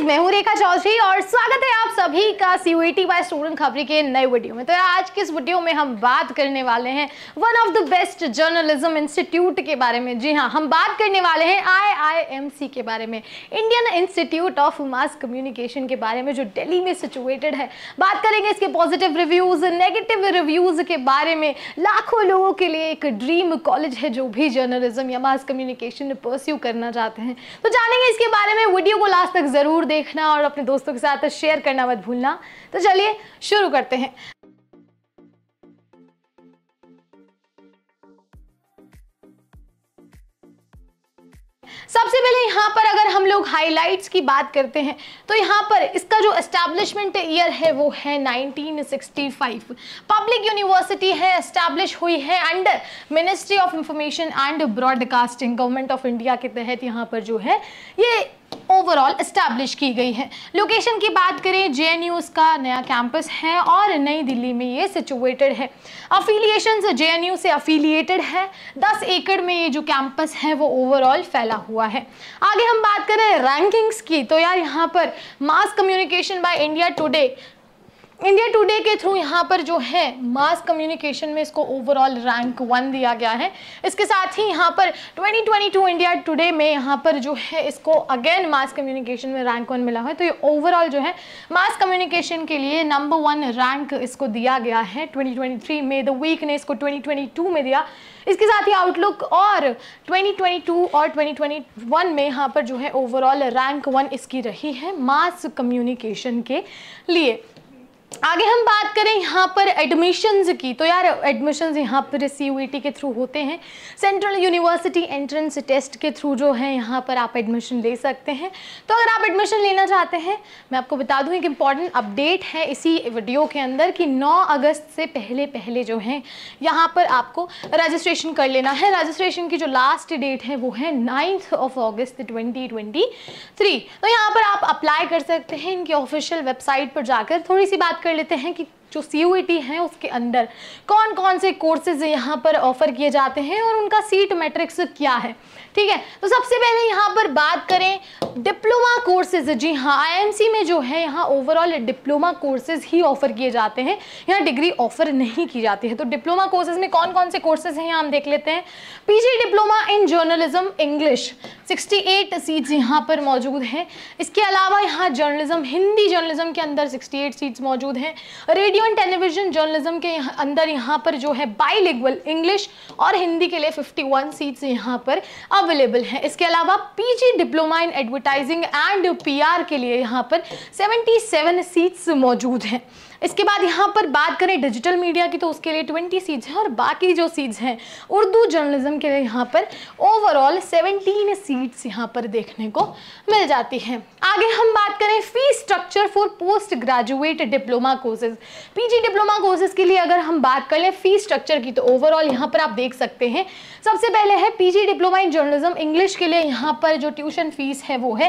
guys मैं हूं रेखा चौधरी और स्वागत है आप सभी का सीयूईटी बाय स्टूडेंट खबरी के नए वीडियो में तो आज के इस वीडियो में हम बात करने वाले हैं one of the best journalism institute के बारे में जी हां हम बात करने वाले हैं आईआईएमसी के बारे में Indian Institute of Mass Communication के बारे में जो दिल्ली में सिचुएटेड है बात करेंगे इसके पॉजिटिव रिव्यूज़ नेगेटिव रिव्यूज़ के बारे में लाखों लोगों के लिए एक ड्रीम कॉलेज है जो भी जर्नलिज्म या मास कम्युनिकेशन परस्यू करना चाहते हैं तो जानेंगे इसके बारे में वीडियो को लास्ट तक ज़रूर देख देखना और अपने दोस्तों के साथ शेयर करना मत भूलना तो चलिए शुरू करते हैं सबसे पहले यहाँ पर अगर हम लोग हाइलाइट्स की बात करते हैं तो यहाँ पर इसका जो एस्टैब्लिशमेंट ईयर है वो है 1965 पब्लिक यूनिवर्सिटी है एस्टैब्लिश हुई है under ministry of information and broadcasting government of India के तहत यहाँ पर जो है ये ओवरऑल इस्टेब्लिश की गई है लोकेशन की बात करें जे का नया कैंपस है और नई दिल्ली में ये सिचुएटेड है अफिलिएशन जे एन यू से अफिलिएटेड है दस एकड़ में ये जो कैंपस है वो ओवरऑल फैला हुआ है आगे हम बात करें रैंकिंग्स की तो यार यहाँ पर mass communication by India Today India Today के थ्रू यहाँ पर जो है मास कम्युनिकेशन में इसको ओवरऑल रैंक वन दिया गया है इसके साथ ही यहाँ पर 2022 इंडिया टुडे में यहाँ पर जो है इसको अगेन मास कम्युनिकेशन में रैंक वन मिला हुआ है तो ये ओवरऑल जो है मास कम्युनिकेशन के लिए नंबर वन रैंक इसको दिया गया है 2023 में द वीक ने इसको 2022 में दिया इसके साथ ही आउटलुक और 2022 और 2021 में यहाँ पर जो है ओवरऑल रैंक वन इसकी रही है मास कम्युनिकेशन के लिए आगे हम बात करें यहाँ पर एडमिशन्स की तो यार एडमिशन्स यहाँ पर सी e के थ्रू होते हैं सेंट्रल यूनिवर्सिटी एंट्रेंस टेस्ट के थ्रू जो है यहाँ पर आप एडमिशन ले सकते हैं तो अगर आप एडमिशन लेना चाहते हैं मैं आपको बता दूँ एक इम्पॉर्टेंट अपडेट है इसी वीडियो के अंदर कि 9 अगस्त से पहले पहले जो है यहाँ पर आपको रजिस्ट्रेशन कर लेना है रजिस्ट्रेशन की जो लास्ट डेट है वो है नाइन्थ ऑफ ऑगस्ट ट्वेंटी तो यहाँ पर आप अप्लाई कर सकते हैं इनकी ऑफिशियल वेबसाइट पर जाकर थोड़ी सी बात बात कर लेते हैं कि जो सी e हैं उसके अंदर कौन कौन से कोर्सेज यहाँ पर ऑफर किए जाते हैं और उनका सीट मैट्रिक्स क्या है ठीक है तो सबसे पहले यहाँ पर बात करें डिप्लोमा कोर्सेज जी हाँ आई में जो है यहाँ ओवरऑल डिप्लोमा कोर्सेज ही ऑफर किए जाते हैं यहाँ डिग्री ऑफर नहीं की जाती है तो डिप्लोमा कोर्सेज में कौन कौन से कोर्सेज हैं यहाँ हम देख लेते हैं PG diploma in journalism English sixty eight seats यहाँ पर मौजूद हैं इसके अलावा यहाँ जर्नलिज्म हिंदी जर्नलिज्म के अंदर एट सीट्स मौजूद हैं radio radio and television journalism के अंदर यहाँ पर जो है बाईलिंगुअल इंग्लिश और हिंदी के लिए 51 सीट्स यहाँ पर अवेलेबल हैं इसके अलावा PG diploma in advertising and PR के लिए यहाँ पर 77 सीट्स मौजूद हैं इसके बाद यहाँ पर बात करें डिजिटल मीडिया की तो उसके लिए ट्वेंटी सीट्स हैं और बाकी जो सीट्स हैं उर्दू जर्नलिज्म के लिए यहाँ पर ओवरऑल सेवनटीन सीट्स यहाँ पर देखने को मिल जाती हैं आगे हम बात करें fee structure for post graduate diploma courses PG diploma courses के लिए अगर हम बात कर लें फी स्ट्रक्चर की तो ओवरऑल यहाँ पर आप देख सकते हैं सबसे पहले है PG diploma in journalism English के लिए यहाँ पर जो ट्यूशन फीस है वो है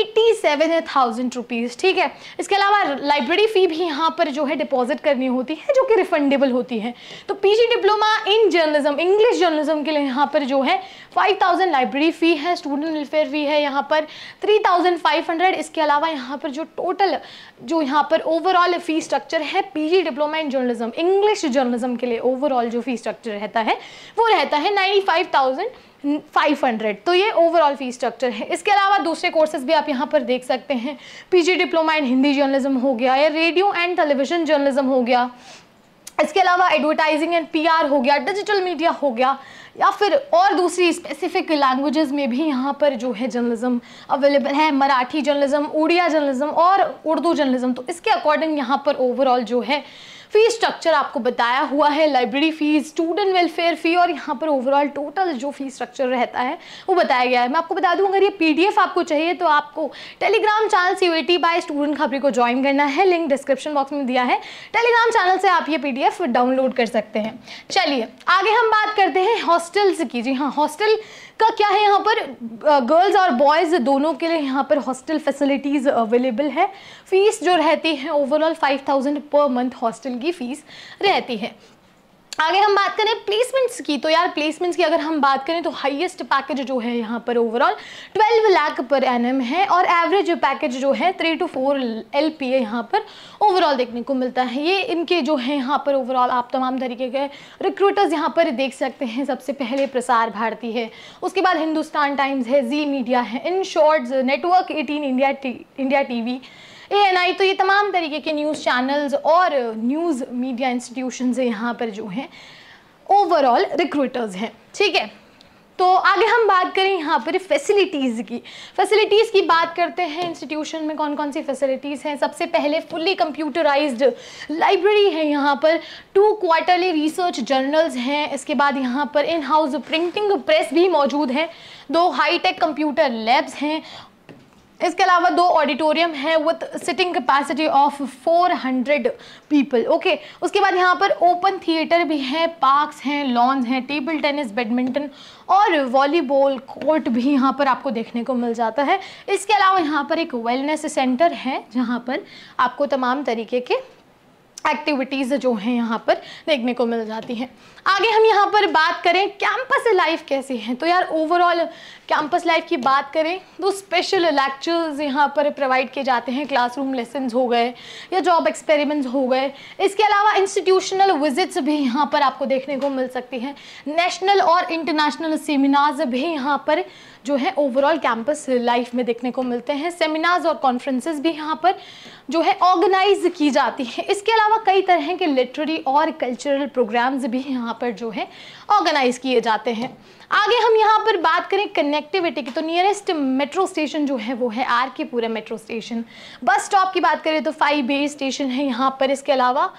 एट्टी सेवन थाउजेंड रुपीज़ ठीक है इसके अलावा लाइब्रेरी फ़ी भी यहाँ पर पर जो है डिपॉजिट करनी होती है जो कि रिफंडेबल होती है तो PG diploma in journalism English journalism के लिए यहाँ पर जो है 5000 लाइब्रेरी फ़ी है स्टूडेंट वेलफेयर फ़ी है यहाँ पर 3500 इसके अलावा यहाँ पर जो टोटल जो यहाँ पर ओवरऑल फ़ी स्ट्रक्चर है PG diploma in journalism English journalism के लिए ओवरऑल जो फ़ी स्ट्रक्चर रहता है वो रहता है नाइन्टी फाइव थाउजेंड हंड्रेड तो ये ओवरऑल फी स्ट्रक्चर है इसके अलावा दूसरे कोर्सेज भी आप यहाँ पर देख सकते हैं PG diploma in Hindi journalism हो गया या रेडियो एंड टेलीविज़न जर्नलिज्म हो गया इसके अलावा एडवर्टाइजिंग एंड पीआर हो गया डिजिटल मीडिया हो गया या फिर और दूसरी स्पेसिफिक लैंग्वेजेस में भी यहाँ पर जो है जर्नलिज्म अवेलेबल है मराठी जर्नलिज्म उड़िया जर्नलिज्म और उर्दू जर्नलिज्म तो इसके अकॉर्डिंग यहाँ पर ओवरऑल जो है फी स्ट्रक्चर आपको बताया हुआ है library fees student welfare fee और यहाँ पर ओवरऑल टोटल जो फी स्ट्रक्चर रहता है वो बताया गया है मैं आपको बता दूँ अगर ये पी आपको चाहिए तो आपको Telegram channel C T by student Khabri को ज्वाइन करना है लिंक डिस्क्रिप्शन बॉक्स में दिया है टेलीग्राम चैनल से आप ये पी डाउनलोड कर सकते हैं चलिए आगे हम बात करते हैं हॉस्टल्स की जी हाँ हॉस्टल का क्या है यहाँ पर गर्ल्स और बॉयज़ दोनों के लिए यहाँ पर हॉस्टल फैसिलिटीज़ अवेलेबल है फीस जो रहती है overall five thousand per month hostel की फीस रहती है आगे हम बात करें प्लेसमेंट्स की तो यार प्लेसमेंट्स की अगर हम बात करें तो हाईएस्ट पैकेज जो है यहाँ पर ओवरऑल ट्वेल्व लाख पर एनएम है और एवरेज पैकेज जो है three to four L P यहाँ पर ओवरऑल देखने को मिलता है ये इनके जो है यहाँ पर ओवरऑल आप तमाम तरीके के रिक्रूटर्स यहाँ पर देख सकते हैं सबसे पहले प्रसार भारती है उसके बाद हिंदुस्तान टाइम्स है जी मीडिया है Inshorts network eighteen India T India T A तो ये तमाम तरीके के न्यूज़ चैनल्स और न्यूज़ मीडिया इंस्टीट्यूशन यहाँ पर जो हैं ओवरऑल रिक्रूटर्स हैं ठीक है तो आगे हम बात करें यहाँ पर फैसिलिटीज़ की फैसिलिटीज़ की बात करते हैं इंस्टीट्यूशन में कौन कौन सी फैसिलिटीज़ हैं सबसे पहले फुल्ली कंप्यूटराइज्ड लाइब्रेरी है यहाँ पर टू क्वार्टरली रिसर्च जर्नल्स हैं इसके बाद यहाँ पर इन हाउस प्रिंटिंग प्रेस भी मौजूद है दो हाईटेक कंप्यूटर लैब्स हैं इसके अलावा दो ऑडिटोरियम है with sitting capacity of 400 people okay उसके बाद यहाँ पर ओपन थिएटर भी है पार्क्स हैं लॉन्स हैं टेबल टेनिस बैडमिंटन और वॉलीबॉल कोर्ट भी यहाँ पर आपको देखने को मिल जाता है इसके अलावा यहाँ पर एक वेलनेस सेंटर है जहाँ पर आपको तमाम तरीके के एक्टिविटीज़ जो हैं यहाँ पर देखने को मिल जाती हैं आगे हम यहाँ पर बात करें कैंपस लाइफ कैसी है तो यार ओवरऑल कैंपस लाइफ की बात करें तो स्पेशल लेक्चर्स यहाँ पर प्रोवाइड किए जाते हैं क्लासरूम लेसन हो गए या जॉब एक्सपेरिमेंट्स हो गए इसके अलावा इंस्टीट्यूशनल विजिट्स भी यहाँ पर आपको देखने को मिल सकती हैं नेशनल और इंटरनेशनल सेमिनार्स भी यहाँ पर जो है ओवरऑल कैंपस लाइफ में देखने को मिलते हैं सेमिनार्स और कॉन्फ्रेंसेस भी यहाँ पर जो है ऑर्गेनाइज की जाती हैं इसके अलावा कई तरह के लिटरेरी और कल्चरल प्रोग्राम्स भी यहाँ यहाँ पर जो है ऑर्गेनाइज किए जाते हैं आगे हम यहाँ पर बात करें कनेक्टिविटी की तो नियरेस्ट मेट्रो स्टेशन जो है वो है आर के पूरा मेट्रो स्टेशन बस स्टॉप की बात करें तो फाइव बे स्टेशन है यहाँ पर इसके अलावा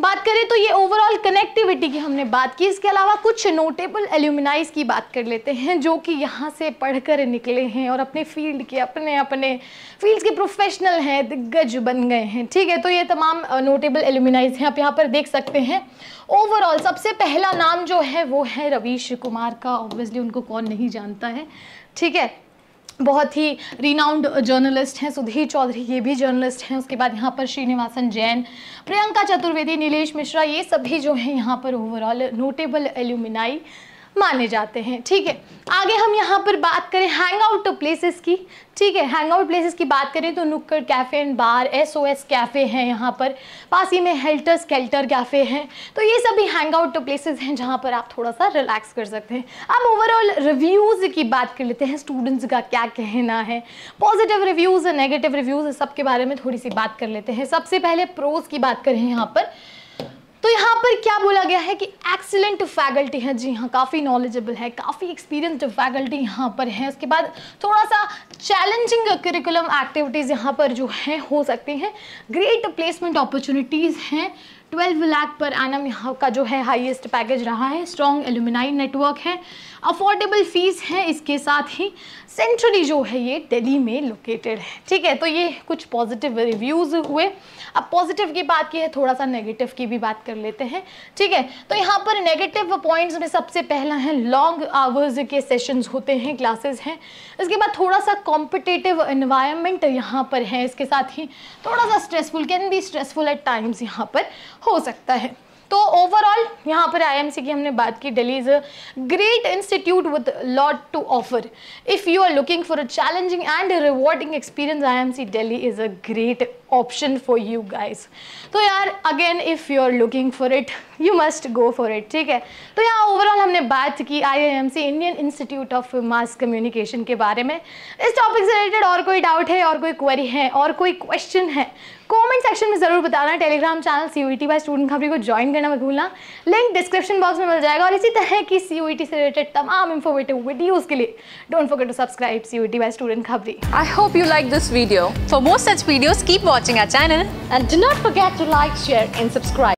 बात करें तो ये ओवरऑल कनेक्टिविटी की हमने बात की इसके अलावा कुछ नोटेबल एल्यूमिनाइज की बात कर लेते हैं जो कि यहाँ से पढ़कर निकले हैं और अपने फील्ड के अपने अपने फील्ड्स के प्रोफेशनल हैं दिग्गज बन गए हैं ठीक है तो ये तमाम नोटेबल एल्यूमिनाइज हैं आप यहाँ पर देख सकते हैं ओवरऑल सबसे पहला नाम जो है वो है रवीश कुमार का ऑब्वियसली उनको कौन नहीं जानता है ठीक है बहुत ही रिनाउंड जर्नलिस्ट हैं सुधीर चौधरी ये भी जर्नलिस्ट हैं उसके बाद यहाँ पर श्रीनिवासन जैन प्रियंका चतुर्वेदी नीलेश मिश्रा ये सभी जो हैं यहाँ पर ओवरऑल नोटेबल एल्यूमिनाई माने जाते हैं ठीक है आगे हम यहाँ पर बात करें हैंग आउट प्लेसेस की ठीक है हैंग आउट प्लेसेस की बात करें तो Nukkad cafe and bar S O S cafe हैं यहाँ पर पास ही में हेल्टर स्केल्टर कैफ़े हैं तो ये सभी हैंग आउट प्लेसेस हैं जहाँ पर आप थोड़ा सा रिलैक्स कर सकते हैं अब ओवरऑल रिव्यूज़ की बात कर लेते हैं स्टूडेंट्स का क्या कहना है पॉजिटिव रिव्यूज़ नेगेटिव रिव्यूज़ सबके बारे में थोड़ी सी बात कर लेते हैं सबसे पहले प्रोज़ की बात करें यहाँ पर तो यहाँ पर क्या बोला गया है कि एक्सीलेंट फैकल्टी है जी हाँ काफ़ी नॉलेजेबल है काफ़ी एक्सपीरियंस्ड फैकल्टी यहाँ पर है उसके बाद थोड़ा सा चैलेंजिंग करिकुलम एक्टिविटीज़ यहाँ पर जो है हो सकती हैं ग्रेट प्लेसमेंट अपॉर्चुनिटीज़ हैं 12 लाख पर एनम यहाँ का जो है हाईएस्ट पैकेज रहा है स्ट्रॉन्ग एल्यूमिनाई नेटवर्क है अफोर्डेबल फ़ीस है इसके साथ ही सेंट्रली जो है ये दिल्ली में लोकेटेड है ठीक है तो ये कुछ पॉजिटिव रिव्यूज़ हुए अब पॉजिटिव की बात की है थोड़ा सा नेगेटिव की भी बात कर लेते हैं ठीक है तो यहाँ पर नेगेटिव पॉइंट्स में सबसे पहला है लॉन्ग आवर्स के सेशंस होते हैं क्लासेस हैं इसके बाद थोड़ा सा कॉम्पिटेटिव इन्वायरमेंट यहाँ पर है इसके साथ ही थोड़ा सा stressful can be stressful at times यहाँ पर हो सकता है तो ओवरऑल यहाँ पर आईएमसी की हमने बात की Delhi is a great institute with lot to offer if you are looking for a challenging and rewarding experience IMC Delhi is a great option for you guys तो यार again if you are looking for it you must go for it ठीक है तो यहाँ overall हमने बात की सी Indian Institute of Mass Communication के बारे में इस टॉपिक से रिलेटेड और कोई डाउट है और कोई क्वेरी है और कोई क्वेश्चन है कमेंट सेक्शन में ज़रूर बताना Telegram channel C U by student Khabri को ज्वाइन करना मत भूलना लिंक डिस्क्रिप्शन बॉक्स में मिल जाएगा और इसी तरह की सी यू e से रिलेटेड तमाम इन्फॉर्मेटिव वीडियोज़ के लिए don't forget to subscribe C U T by student Khabri I hope you like this video for more such videos keep watching our channel and do not forget to like share and subscribe